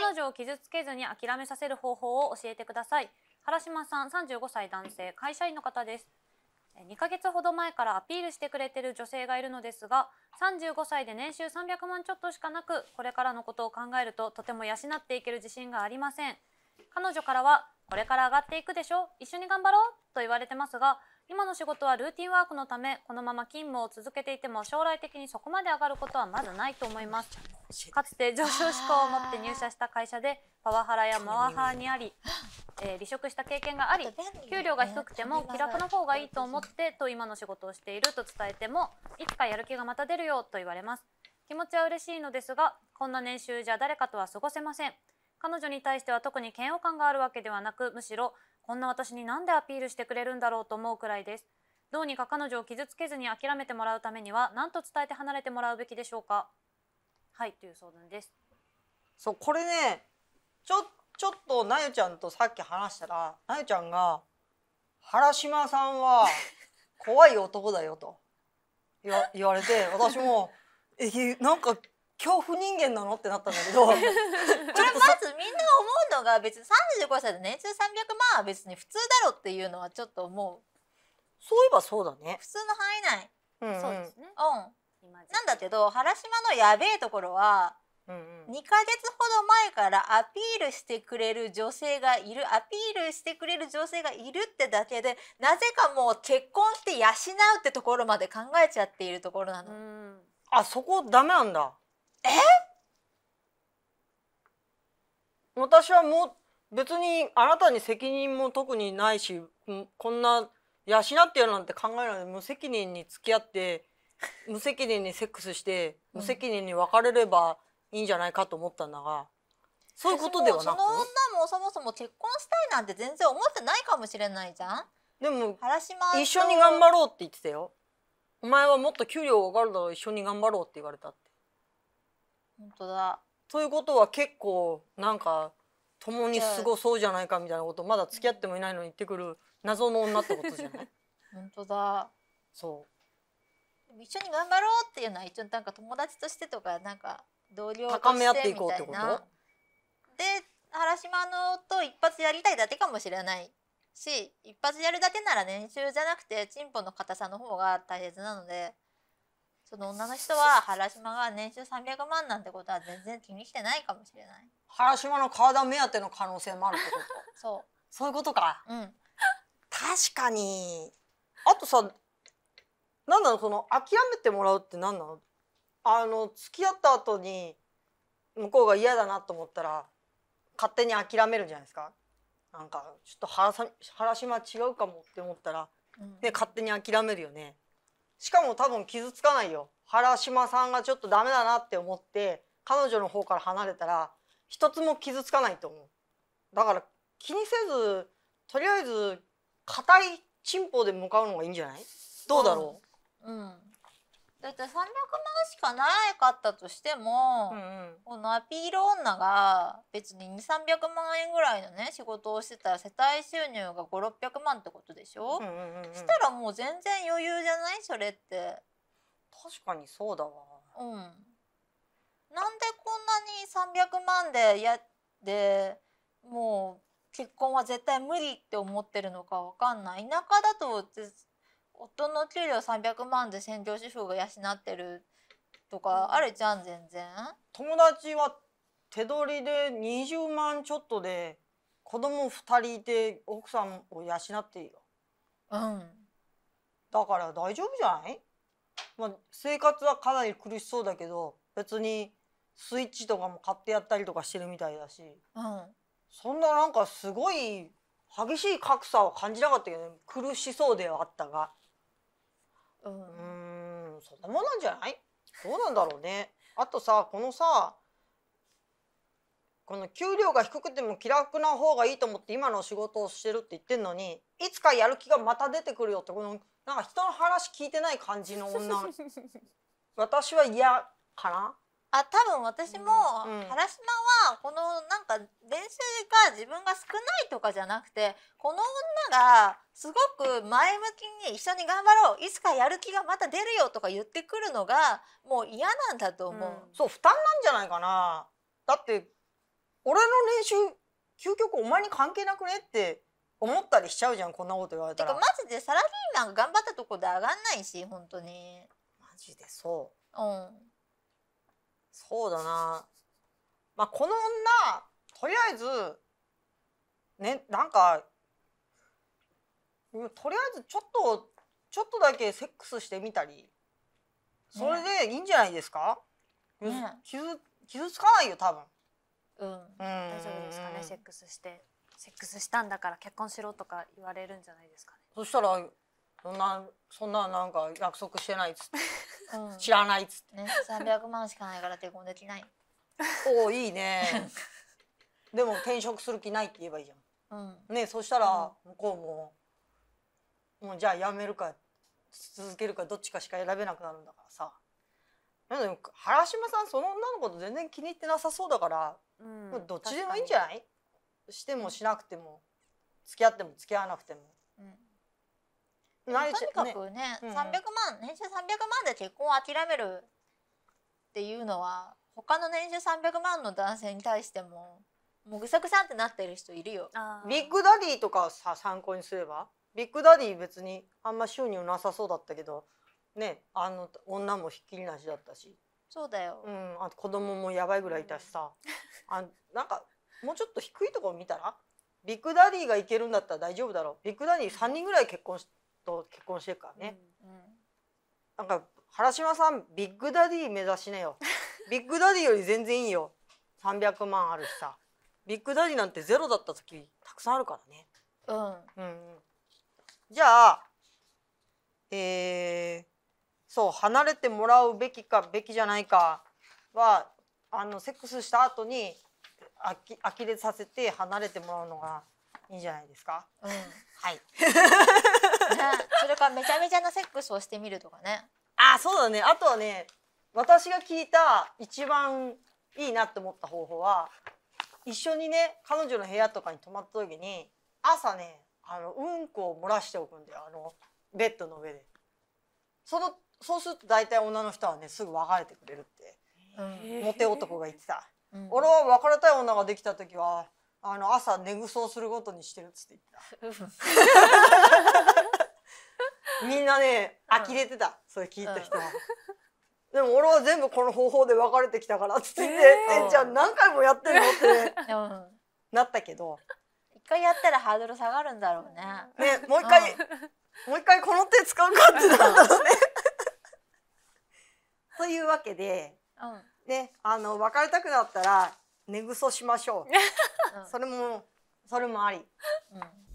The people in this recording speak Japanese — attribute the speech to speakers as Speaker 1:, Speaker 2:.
Speaker 1: 彼女を傷つけずに諦めさせる方法を教えてください原島さん35歳男性会社員の方です2ヶ月ほど前からアピールしてくれてる女性がいるのですが35歳で年収300万ちょっとしかなくこれからのことを考えるととても養っていける自信がありません彼女からはこれから上がっていくでしょ一緒に頑張ろうと言われてますが今の仕事はルーティンワークのためこのまま勤務を続けていても将来的にそこまで上がることはまずないと思いますかつて上昇志向を持って入社した会社でパワハラやマワハラにあり、えー、離職した経験があり給料が低くても気楽な方がいいと思ってと今の仕事をしていると伝えてもいつかやる気がまた出るよと言われます気持ちは嬉しいのですがこんな年収じゃ誰かとは過ごせません彼女に対しては特に嫌悪感があるわけではなくむしろこんな私に何でアピールしてくれるんだろうと思うくらいですどうにか彼女を傷つけずに諦めてもらうためには何と伝えて離れてもらうべきでしょうかはいという相談です
Speaker 2: そうこれねちょちょっとなゆちゃんとさっき話したらなゆちゃんが「原島さんは怖い男だよ」と言われて私も「えなんか恐怖人間なのってなったんだけど これまずみんな思
Speaker 3: うのが別に35歳で年収300万は別に普通だろっていうのはちょっと思う
Speaker 2: そういえばそうだね普
Speaker 3: 通の範囲内、
Speaker 1: うんうん、そうですね
Speaker 3: うんなんだけど原島のやべえところは、うんうん、2か月ほど前からアピールしてくれる女性がいるアピールしてくれる女性がいるってだけでなぜかもう結婚して養うってところまで考えちゃっているところな
Speaker 2: の。あそこダメなんだえ私はもう別にあなたに責任も特にないしこんな養ってやるなんて考えない無責任に付き合って 無責任にセックスして無責任に別れればいいんじゃないかと思ったんだが。そういうことではなくその女
Speaker 3: もそもそも結婚したいなんて全然思ってないかもしれないじ
Speaker 2: ゃんでも一緒に頑張ろうって言ってたよお前はもっと給料が上がるだろう一緒に頑張ろうって言われたって本当だということは結構なんか共に過ごそうじゃないかみたいなことまだ付き合ってもいないのに言ってくる謎の女ってことじゃない
Speaker 3: 本当だそう一緒に頑張ろうっていうのは一応なんか友達としてとかなんか同僚として高め合っていこうってことで原島のと一発やりたいだけかもしれないし一発やるだけなら年収じゃなくてチンポの硬さの方が大切なので。その女の人は原島が年収300万なんてことは全然気にしてないかもしれない
Speaker 2: 原島の体目当ての可能性もあるってことそうそういうことかうん確かにあとさ何なのその諦めてもらうって何なのあの付き合った後に向こうが嫌だなと思ったら勝手に諦めるじゃないですかなんかちょっと原原島違うかもって思ったら、うん、ね勝手に諦めるよねしかも多分傷つかないよ原島さんがちょっとダメだなって思って彼女の方から離れたら一つも傷つかないと思うだから気にせずとりあえず硬いチンポで向かうのがいいんじゃないどうだろ
Speaker 3: う、うん、だって300万しかなかったとしても、うんうん、このアピール女が別に2300万円ぐらいのね仕事をしてたら世帯収入が5600万ってことでしょ、うんうんうん、したらもう全然余裕じゃないそれって確かにそうだわうんなんでこんなに300万でやてもう結婚は絶対無理って思ってるのかわかんない田舎だと夫の給料300万で専業主婦が養っ
Speaker 2: てると
Speaker 1: か
Speaker 3: あれじゃん全然
Speaker 2: 友達は手取りで20万ちょっとで子供2人いて奥さんを養っていようんだから大丈夫じゃないまあ、生活はかなり苦しそうだけど別にスイッチとかも買ってやったりとかしてるみたいだし、うん、そんななんかすごい激しい格差を感じなかったけど、苦しそうではあったがうんうんそんなもんなんじゃないどうなんだろうねあとさこのさこの給料が低くても気楽な方がいいと思って今の仕事をしてるって言ってんのにいつかやる気がまた出てくるよってこのなんか人の話聞いてない感じの女 私は嫌かなあ多分私も、原島
Speaker 3: はこのなんか練習が自分が少ないとかじゃなくてこの女がすごく前向きに一緒に頑張ろういつかやる気がまた出るよとか言ってくるの
Speaker 2: がもう嫌なんだと思う、うん、そう負担なんじゃないかなだって俺の練習究極お前に関係なくねって思ったりしちゃうじゃんこんなこと言われたら。てかマ
Speaker 3: ジでサラリーマンが頑張ったとこで上がんないし本当に。
Speaker 2: マジでそう。うん。そうだなまあこの女とりあえずねなんかとりあえずちょっとちょっとだけセックスしてみたりそれでいいんじゃないですか、ね、傷傷つかないよ多分。うん、うん、
Speaker 1: 大丈夫ですかねセックスしてセックスしたんだから結婚しろとか言われるんじゃないですかね
Speaker 2: そしたらそんなそんななんか約束してないっつって知らないっつって、ね、
Speaker 3: 300万しかないから抵抗できない
Speaker 2: おおいいねでも転職する気ないって言えばいいじゃん、うん、ねそしたら向こうも、うん、もうじゃあやめるか続けるかどっちかしか選べなくなるんだからさでも原島さんその女の子と全然気に入ってなさそうだから、
Speaker 1: うん、どっちでもいいん
Speaker 2: じゃないしてもしなくても付き合っても付き合わなくてもとにかくねね300万
Speaker 3: 年収300万で結婚を諦めるっていうのは他の年収300万の男性に対して
Speaker 2: ももうぐさぐさってなってる人いるよ。ビッグダディとかさ参考にすればビッグダディ別にあんま収入なさそうだったけどねあの女もひっきりなしだったし。そうだよ。うん、あと子供もやばいぐらいいたしさ、うん、あなんかもうちょっと低いところ見たらビッグダディがいけるんだったら大丈夫だろうビッグダディ3人ぐらい結婚しと結婚してるからね、うん、なんか原島さんビッグダディ目指しなよ ビッグダディより全然いいよ300万あるしさビッグダディなんてゼロだった時たくさんあるからねうん、うんうん、じゃあえー、そう離れてもらうべきかべきじゃないかはあのセックスした後にあき呆れさせて離れてもらうのがいいんじゃないですか。うん、はい。それからめちゃめちゃなセックスをしてみるとかねあそうだねあとはね私が聞いた一番いいなって思った方法は一緒にね彼女の部屋とかに泊まった時に朝ねあのうんこを漏らしておくんだよあのベッドの上でそのそうすると大体女の人はねすぐ別れてくれるってモテ男が言ってた、うん、俺は別れたい女ができた時はあの朝寝ぐそをすることにしてるっつって言ってた。みんなね呆れてた、それ聞いた人は。でも俺は全部この方法で別れてきたからっつってって「えー、えじゃあ何回もやってんの?」って、なったけど
Speaker 3: 一回やったらハードル下がるんだろうね。ねもう一回、
Speaker 2: もう一回この手使うかってなんだろね。というわけで、ねあの別れたくなったら寝ぐそしましょう。それもそれもあり。うん